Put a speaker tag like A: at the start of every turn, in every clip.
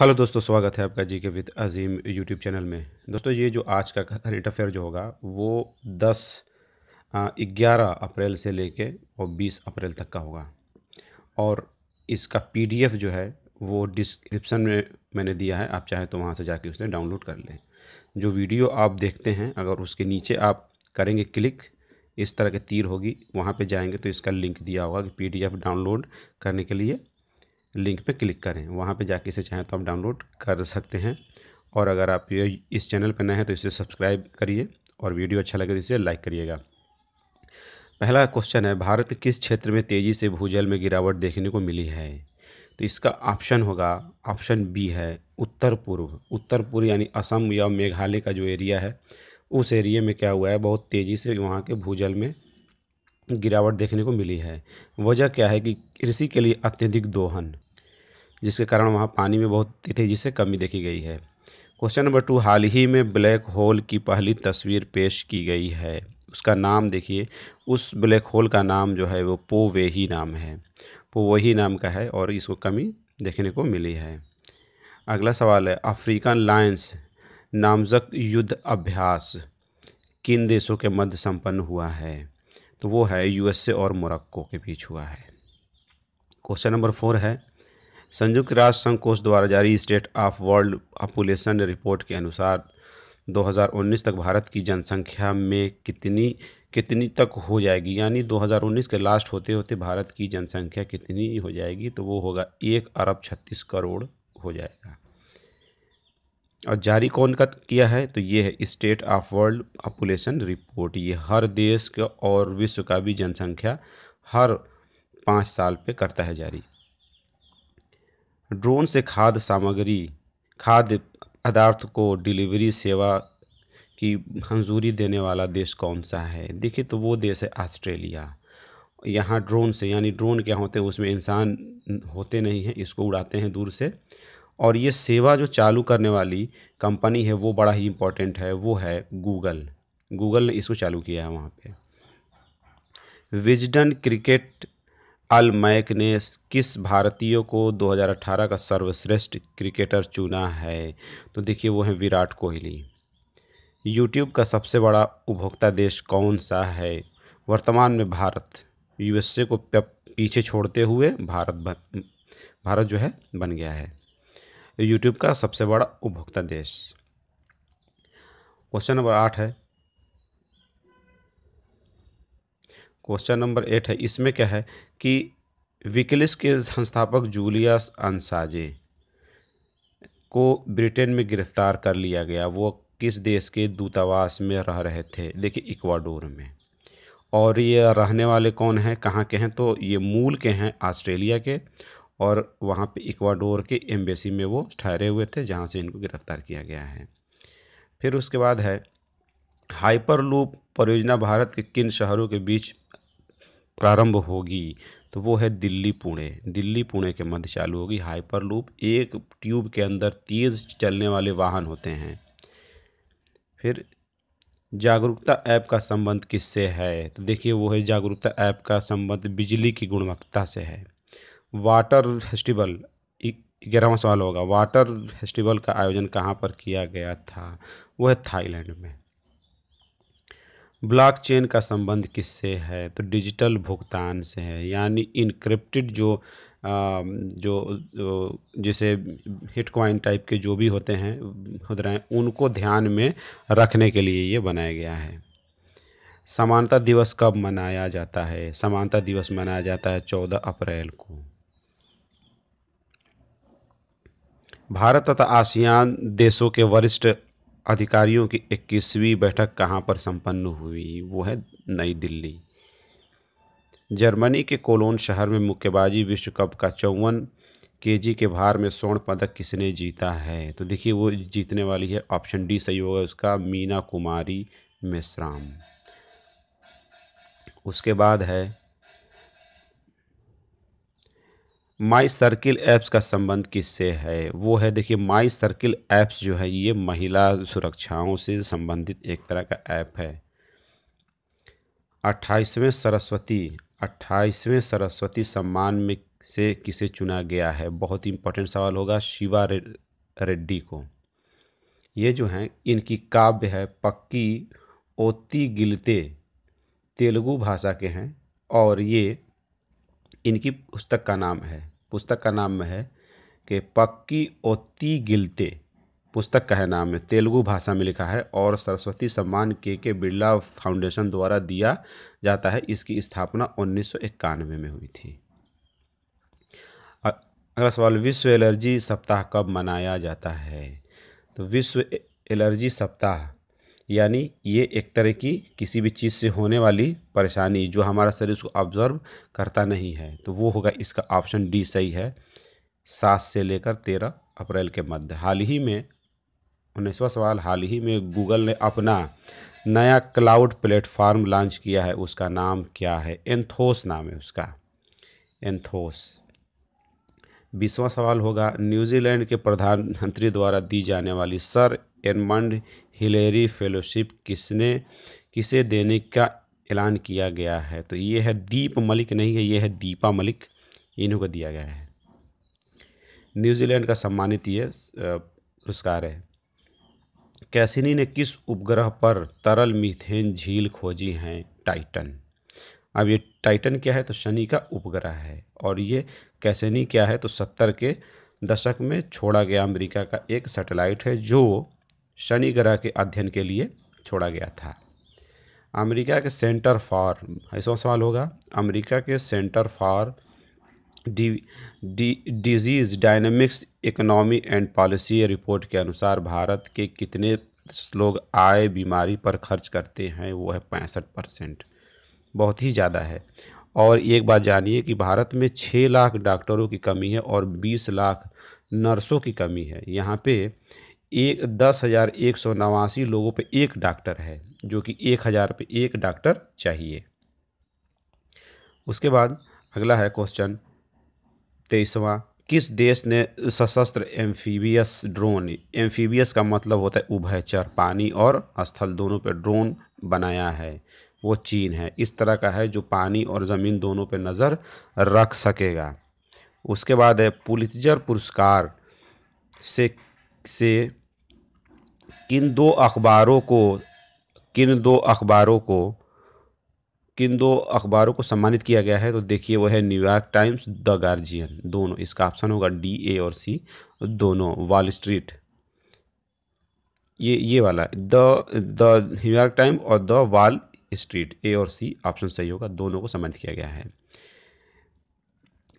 A: hello दोस्तों स्वागत है आपका जी के विद अजीम यूट्यूब चैनल में दोस्तों ये जो आज का करंट अफेयर जो होगा वो 10 ग्यारह अप्रैल से लेके और 20 अप्रैल तक का होगा और इसका पीडीएफ जो है वो डिस्क्रिप्शन में मैंने दिया है आप चाहे तो वहाँ से जाके उसने डाउनलोड कर लें जो वीडियो आप देखते हैं अगर उसके नीचे आप करेंगे क्लिक इस तरह के तीर होगी वहाँ पर जाएंगे तो इसका लिंक दिया होगा कि पी डाउनलोड करने के लिए लिंक पे क्लिक करें वहाँ पे जाके इसे चाहें तो आप डाउनलोड कर सकते हैं और अगर आप ये इस चैनल पर नए हैं तो इसे सब्सक्राइब करिए और वीडियो अच्छा लगे तो इसे लाइक करिएगा पहला क्वेश्चन है भारत किस क्षेत्र में तेज़ी से भूजल में गिरावट देखने को मिली है तो इसका ऑप्शन होगा ऑप्शन बी है उत्तर पूर्व उत्तर पूर्व यानी असम या मेघालय का जो एरिया है उस एरिए में क्या हुआ है बहुत तेज़ी से वहाँ के भूजल में गिरावट देखने को मिली है वजह क्या है कि कृषि के लिए अत्यधिक दोहन जिसके कारण वहाँ पानी में बहुत तेजी से कमी देखी गई है क्वेश्चन नंबर टू हाल ही में ब्लैक होल की पहली तस्वीर पेश की गई है उसका नाम देखिए उस ब्लैक होल का नाम जो है वो पो पोवेही नाम है पो वही नाम का है और इसको कमी देखने को मिली है अगला सवाल है अफ्रीकन लायंस नामजक युद्ध अभ्यास किन देशों के मध्य संपन्न हुआ है तो वो है यूएसए और मोरक्को के बीच हुआ है क्वेश्चन नंबर फोर है संयुक्त राष्ट्र संघ कोष द्वारा जारी state of world population report के अनुसार 2019 तक भारत की जनसंख्या में कितनी कितनी तक हो जाएगी यानी 2019 के लास्ट होते होते भारत की जनसंख्या कितनी हो जाएगी तो वो होगा एक अरब छत्तीस करोड़ हो जाएगा और जारी कौन का किया है तो ये है state of world population report ये हर देश का और विश्व का भी जनसंख्या हर पाँच साल पे करता है जारी ड्रोन से खाद्य सामग्री खाद्य पदार्थ को डिलीवरी सेवा की मंजूरी देने वाला देश कौन सा है देखिए तो वो देश है ऑस्ट्रेलिया यहाँ ड्रोन से यानी ड्रोन क्या होते हैं उसमें इंसान होते नहीं हैं इसको उड़ाते हैं दूर से और ये सेवा जो चालू करने वाली कंपनी है वो बड़ा ही इम्पोर्टेंट है वो है गूगल गूगल ने इसको चालू किया है वहाँ पे विजडन क्रिकेट अलमैक ने किस भारतीयों को 2018 का सर्वश्रेष्ठ क्रिकेटर चुना है तो देखिए वो है विराट कोहली यूट्यूब का सबसे बड़ा उपभोक्ता देश कौन सा है वर्तमान में भारत यूएसए को पीछे छोड़ते हुए भारत बन भारत जो है बन गया है यूट्यूब का सबसे बड़ा उपभोक्ता देश क्वेश्चन नंबर आठ है क्वेश्चन नंबर एट है इसमें क्या है कि विकलिस के संस्थापक जूलियस अंसाजे को ब्रिटेन में गिरफ्तार कर लिया गया वो किस देश के दूतावास में रह रहे थे देखिए इक्वाडोर में और ये रहने वाले कौन हैं कहाँ के हैं तो ये मूल के हैं ऑस्ट्रेलिया के और वहाँ पे इक्वाडोर के एम्बेसी में वो ठहरे हुए थे जहाँ से इनको गिरफ्तार किया गया है फिर उसके बाद है हाइपरलूप परियोजना भारत के किन शहरों के बीच प्रारंभ होगी तो वो है दिल्ली पुणे दिल्ली पुणे के मध्य चालू होगी हाइपरलूप एक ट्यूब के अंदर तेज़ चलने वाले वाहन होते हैं फिर जागरूकता ऐप का संबंध किससे है तो देखिए वो है जागरूकता ऐप का संबंध बिजली की गुणवत्ता से है वाटर फेस्टिवल ग्यारहवा सवाल होगा वाटर फेस्टिवल का आयोजन कहाँ पर किया गया था वह है थाईलैंड में ब्लॉकचेन का संबंध किससे है तो डिजिटल भुगतान से है यानी इनक्रिप्टेड जो आ, जो, जिसे जैसे हिटकॉइन टाइप के जो भी होते हैं खुदराएँ उनको ध्यान में रखने के लिए ये बनाया गया है समानता दिवस कब मनाया जाता है समानता दिवस मनाया जाता है चौदह अप्रैल को भारत तथा आसियान देशों के वरिष्ठ अधिकारियों की इक्कीसवीं बैठक कहाँ पर संपन्न हुई वो है नई दिल्ली जर्मनी के कोलोन शहर में मुक्केबाजी विश्व कप का चौवन के जी के भार में स्वर्ण पदक किसने जीता है तो देखिए वो जीतने वाली है ऑप्शन डी सही होगा उसका मीना कुमारी मेश्राम उसके बाद है माई सर्किल ऐप्स का संबंध किससे है वो है देखिए माई सर्किल ऐप्स जो है ये महिला सुरक्षाओं से संबंधित एक तरह का ऐप है अट्ठाईसवें सरस्वती अट्ठाईसवें सरस्वती सम्मान में से किसे चुना गया है बहुत ही इम्पोर्टेंट सवाल होगा शिवा रेड्डी को ये जो हैं इनकी काव्य है पक्की ओती गिलते तेलुगु भाषा के हैं और ये इनकी पुस्तक का नाम है पुस्तक का नाम है कि पक्की ओती गिलते पुस्तक का है नाम है तेलुगु भाषा में लिखा है और सरस्वती सम्मान के के बिरला फाउंडेशन द्वारा दिया जाता है इसकी स्थापना उन्नीस में हुई थी अगला सवाल विश्व एलर्जी सप्ताह कब मनाया जाता है तो विश्व एलर्जी सप्ताह यानी ये एक तरह की किसी भी चीज़ से होने वाली परेशानी जो हमारा शरीर उसको ऑब्जर्व करता नहीं है तो वो होगा इसका ऑप्शन डी सही है सात से लेकर तेरह अप्रैल के मध्य हाल ही में उन्नीसवा सवाल हाल ही में गूगल ने अपना नया क्लाउड प्लेटफॉर्म लॉन्च किया है उसका नाम क्या है एंथोस नाम है उसका एंथोस बीसवा सवाल होगा न्यूजीलैंड के प्रधानमंत्री द्वारा दी जाने वाली सर एडमंड हिलेरी फेलोशिप किसने किसे देने का ऐलान किया गया है तो ये है दीप मलिक नहीं है ये है दीपा मलिक इन्हों को दिया गया है न्यूजीलैंड का सम्मानित ये पुरस्कार है कैसिनी ने किस उपग्रह पर तरल मीथेन झील खोजी हैं टाइटन अब ये टाइटन क्या है तो शनि का उपग्रह है और ये कैसेनी क्या है तो सत्तर के दशक में छोड़ा गया अमेरिका का एक सैटेलाइट है जो शनि ग्रह के अध्ययन के लिए छोड़ा गया था अमेरिका के सेंटर फॉर ऐसा सवाल होगा अमेरिका के centre for disease dynamics economy and policy report के अनुसार भारत के कितने लोग आय बीमारी पर खर्च करते हैं वो है पैंसठ परसेंट बहुत ही ज़्यादा है और एक बात जानिए कि भारत में छः लाख डॉक्टरों की कमी है और बीस लाख नर्सों की कमी है यहाँ पे एक दस हज़ार एक सौ नवासी लोगों पे एक डॉक्टर है जो कि एक हज़ार पे एक डॉक्टर चाहिए उसके बाद अगला है क्वेश्चन तेईसवा किस देश ने सशस्त्र एम्फीबियस ड्रोन एम्फीबियस का मतलब होता है उभयचर पानी और स्थल दोनों पे ड्रोन बनाया है वो चीन है इस तरह का है जो पानी और ज़मीन दोनों पे नज़र रख सकेगा उसके बाद है पुलितजर पुरस्कार से से किन दो अखबारों को किन दो अखबारों को किन दो अखबारों को सम्मानित किया गया है तो देखिए वह है न्यूयॉर्क टाइम्स द गार्जियन दोनों इसका ऑप्शन होगा डी ए और सी दोनों वॉल स्ट्रीट ये ये वाला द द न्यूयॉर्क टाइम और द वॉल स्ट्रीट ए और सी ऑप्शन सही होगा दोनों को सम्मानित किया गया है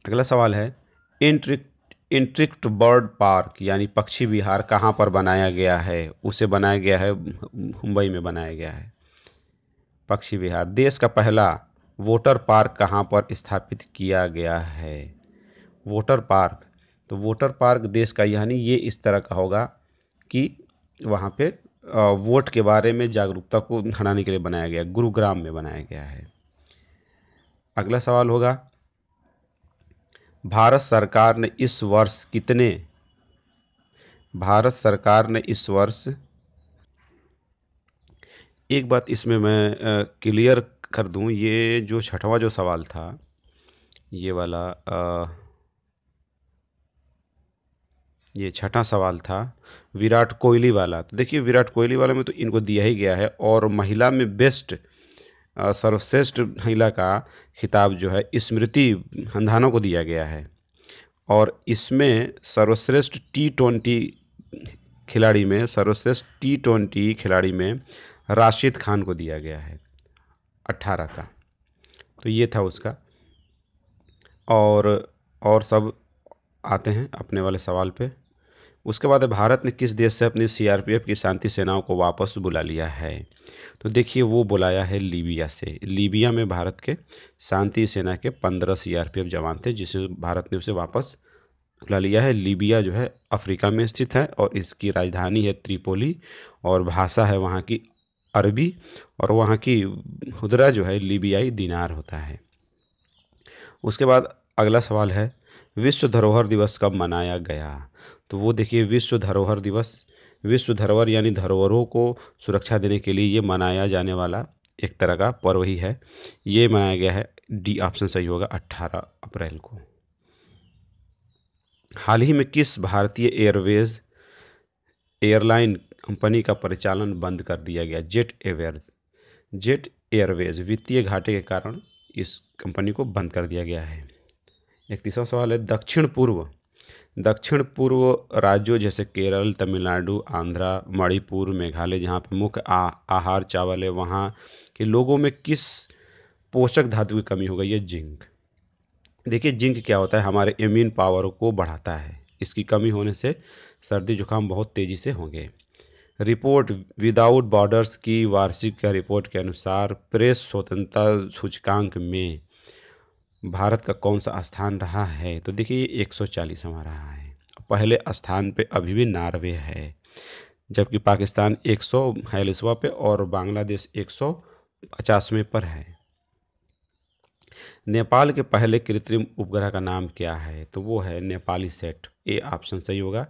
A: अगला सवाल है इंट्रिक इंट्रिक्ट बर्ड पार्क यानी पक्षी विहार कहाँ पर बनाया गया है उसे बनाया गया है मुंबई में बनाया गया है पक्षी विहार देश का पहला वोटर पार्क कहाँ पर स्थापित किया गया है वोटर पार्क तो वोटर पार्क देश का यानी ये इस तरह का होगा कि वहाँ पे वोट के बारे में जागरूकता को बढ़ाने के लिए बनाया गया गुरुग्राम में बनाया गया है अगला सवाल होगा भारत सरकार ने इस वर्ष कितने भारत सरकार ने इस वर्ष एक बात इसमें मैं क्लियर कर दूं ये जो छठवां जो सवाल था ये वाला आ, ये छठा सवाल था विराट कोहली वाला तो देखिए विराट कोहली वाला में तो इनको दिया ही गया है और महिला में बेस्ट सर्वश्रेष्ठ महिला का खिताब जो है स्मृति हंधानों को दिया गया है और इसमें सर्वश्रेष्ठ टी ट्वेंटी खिलाड़ी में सर्वश्रेष्ठ टी ट्वेंटी खिलाड़ी में राशिद खान को दिया गया है अट्ठारह का तो ये था उसका और और सब आते हैं अपने वाले सवाल पे उसके बाद भारत ने किस देश से अपनी सीआरपीएफ की शांति सेनाओं को वापस बुला लिया है तो देखिए वो बुलाया है लीबिया से लीबिया में भारत के शांति सेना के पंद्रह सीआरपीएफ जवान थे जिसे भारत ने उसे वापस बुला लिया है लीबिया जो है अफ्रीका में स्थित है और इसकी राजधानी है त्रिपोली और भाषा है वहाँ की अरबी और वहाँ की हुदरा जो है लीबियाई दिनार होता है उसके बाद अगला सवाल है विश्व धरोहर दिवस कब मनाया गया तो वो देखिए विश्व धरोहर दिवस विश्व धरोहर यानी धरोहरों को सुरक्षा देने के लिए ये मनाया जाने वाला एक तरह का पर्व ही है ये मनाया गया है डी ऑप्शन सही होगा 18 अप्रैल को हाल ही में किस भारतीय एयरवेज एयरलाइन कंपनी का परिचालन बंद कर दिया गया जेट एयरवेज जेट एयरवेज वित्तीय घाटे के कारण इस कंपनी को बंद कर दिया गया है इकतीसवां सवाल है दक्षिण पूर्व दक्षिण पूर्व राज्यों जैसे केरल तमिलनाडु आंध्रा मणिपुर मेघालय जहाँ पर मुख्य आहार चावल है वहाँ के लोगों में किस पोषक धातु की कमी हो गई है जिंक देखिए जिंक क्या होता है हमारे इम्यून पावर को बढ़ाता है इसकी कमी होने से सर्दी जुकाम बहुत तेज़ी से होंगे रिपोर्ट विदाउट बॉर्डर्स की वार्षिक रिपोर्ट के अनुसार प्रेस स्वतंत्रता सूचकांक में भारत का कौन सा स्थान रहा है तो देखिए ये एक चालीसवा रहा है पहले स्थान पे अभी भी नार्वे है जबकि पाकिस्तान एक सौ हैलिसवा पे और बांग्लादेश एक सौ पचासवें पर है नेपाल के पहले कृत्रिम उपग्रह का नाम क्या है तो वो है नेपाली सेट ए ऑप्शन सही होगा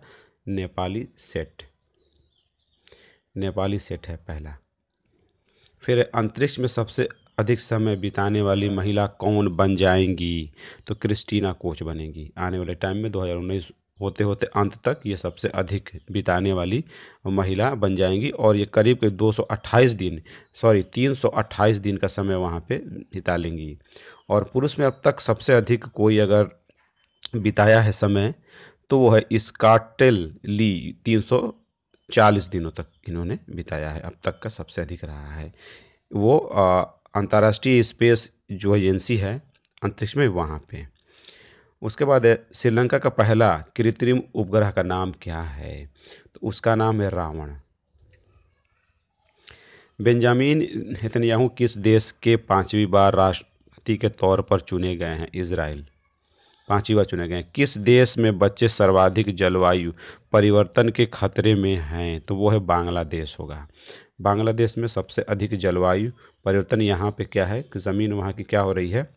A: नेपाली सेट नेपाली सेट है पहला फिर अंतरिक्ष में सबसे अधिक समय बिताने वाली महिला कौन बन जाएंगी तो क्रिस्टीना कोच बनेंगी आने वाले टाइम में 2019 होते होते अंत तक ये सबसे अधिक बिताने वाली महिला बन जाएंगी और ये करीब के 228 दिन सॉरी 328 दिन का समय वहाँ पे बिता लेंगी और पुरुष में अब तक सबसे अधिक कोई अगर बिताया है समय तो वो है स्काटेल ली चालीस दिनों तक इन्होंने बिताया है अब तक का सबसे अधिक रहा है वो अंतर्राष्ट्रीय स्पेस जो एजेंसी है अंतरिक्ष में वहाँ पे उसके बाद श्रीलंका का पहला कृत्रिम उपग्रह का नाम क्या है तो उसका नाम है रावण बेंजामिन हितनयाहू किस देश के पांचवी बार राष्ट्रपति के तौर पर चुने गए हैं इसराइल पांचवा चुने गए किस देश में बच्चे सर्वाधिक जलवायु परिवर्तन के खतरे में हैं तो वो है बांग्लादेश होगा बांग्लादेश में सबसे अधिक जलवायु परिवर्तन यहाँ पे क्या है कि ज़मीन वहाँ की क्या हो रही है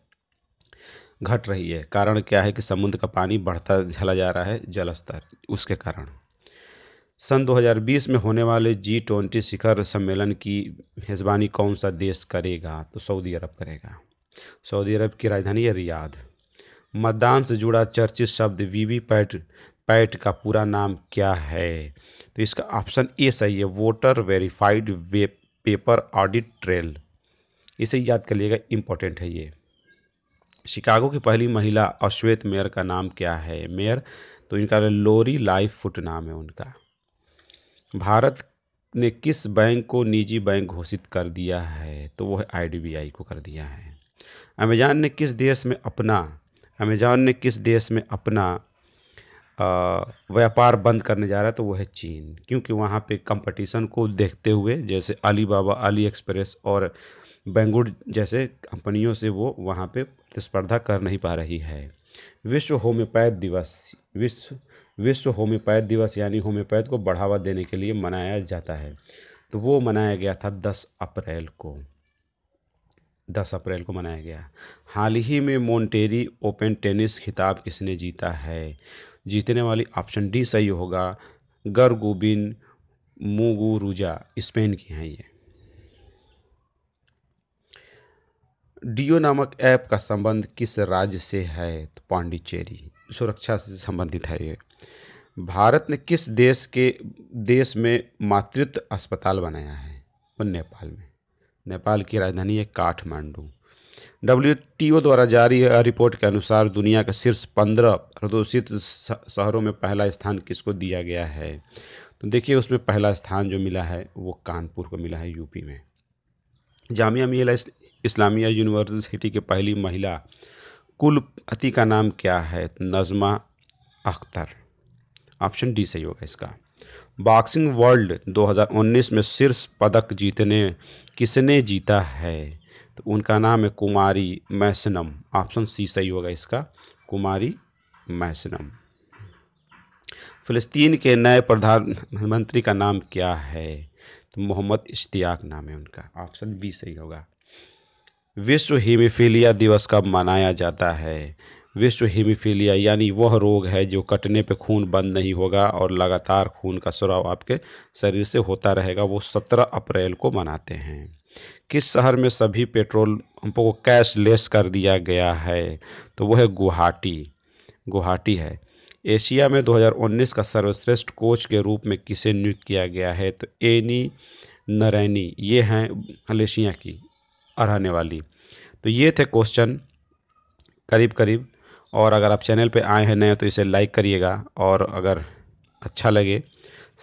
A: घट रही है कारण क्या है कि समुद्र का पानी बढ़ता झला जा रहा है जलस्तर उसके कारण सन 2020 में होने वाले जी ट्वेंटी शिखर सम्मेलन की मेज़बानी कौन सा देश करेगा तो सऊदी अरब करेगा सऊदी अरब की राजधानी है रियाद मतदान से जुड़ा चर्चित शब्द वी पैट पैट का पूरा नाम क्या है तो इसका ऑप्शन ए सही है voter verified way paper audit trail इसे याद कर लिएगा इम्पोर्टेंट है ये शिकागो की पहली महिला अश्वेत मेयर का नाम क्या है मेयर तो इनका लोरी लाइफ फुट नाम है उनका भारत ने किस बैंक को निजी बैंक घोषित कर दिया है तो वो है आईडीबीआई को कर दिया है अमेजान ने किस देश में अपना अमेजॉन ने किस देश में अपना व्यापार बंद करने जा रहा है तो वो है चीन क्योंकि वहाँ पे कंपटीशन को देखते हुए जैसे अली बाबा अली एक्सप्रेस और बेंगुड जैसे कंपनियों से वो वहाँ पे प्रतिस्पर्धा कर नहीं पा रही है विश्व होम्योपैथ दिवस विश्व विश्व होम्योपैथ दिवस यानी होम्योपैथ को बढ़ावा देने के लिए मनाया जाता है तो वो मनाया गया था दस अप्रैल को दस अप्रैल को मनाया गया हाल ही में मोंटेरी ओपन टेनिस खिताब किसने जीता है जीतने वाली ऑप्शन डी सही होगा गरगुबिन मुगुरुजा स्पेन की हैं ये डीओ नामक ऐप का संबंध किस राज्य से है तो पांडिचेरी सुरक्षा से संबंधित है ये भारत ने किस देश के देश में मातृत्व अस्पताल बनाया है वो नेपाल में नेपाल की राजधानी है काठमांडू डब्ल्यू द्वारा जारी रिपोर्ट के अनुसार दुनिया के शीर्ष पंद्रह प्रदूषित शहरों में पहला स्थान किसको दिया गया है तो देखिए उसमें पहला स्थान जो मिला है वो कानपुर को मिला है यूपी में जामिया मिया इस्लामिया यूनिवर्सिटी की पहली महिला कुलपति का नाम क्या है नज़मा अख्तर ऑप्शन डी सही होगा इसका बॉक्सिंग वर्ल्ड 2019 में शीर्ष पदक जीतने किसने जीता है तो उनका नाम है कुमारी मैसनम ऑप्शन सी सही होगा इसका कुमारी मैसनम फ़लस्तीन के नए प्रधानमंत्री का नाम क्या है तो मोहम्मद इश्तियाक नाम है उनका ऑप्शन बी सही होगा विश्व हीमोफीलिया दिवस कब मनाया जाता है विश्व हीमीफीलिया यानी वह रोग है जो कटने पे खून बंद नहीं होगा और लगातार खून का सुराव आपके शरीर से होता रहेगा वो सत्रह अप्रैल को मनाते हैं किस शहर में सभी पेट्रोल पंपों को कैशलेस कर दिया गया है तो वह है गुवाहाटी गुवाहाटी है एशिया में 2019 का सर्वश्रेष्ठ कोच के रूप में किसे नियुक्त किया गया है तो एनी नरैनी ये हैं मलेशिया की रहने वाली तो ये थे क्वेश्चन करीब करीब और अगर आप चैनल पे आए हैं नए तो इसे लाइक करिएगा और अगर अच्छा लगे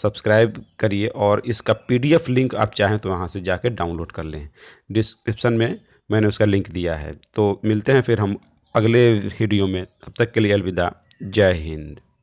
A: सब्सक्राइब करिए और इसका पीडीएफ लिंक आप चाहें तो वहाँ से जाके डाउनलोड कर लें डिस्क्रिप्शन में मैंने उसका लिंक दिया है तो मिलते हैं फिर हम अगले वीडियो में अब तक के लिए अलविदा जय हिंद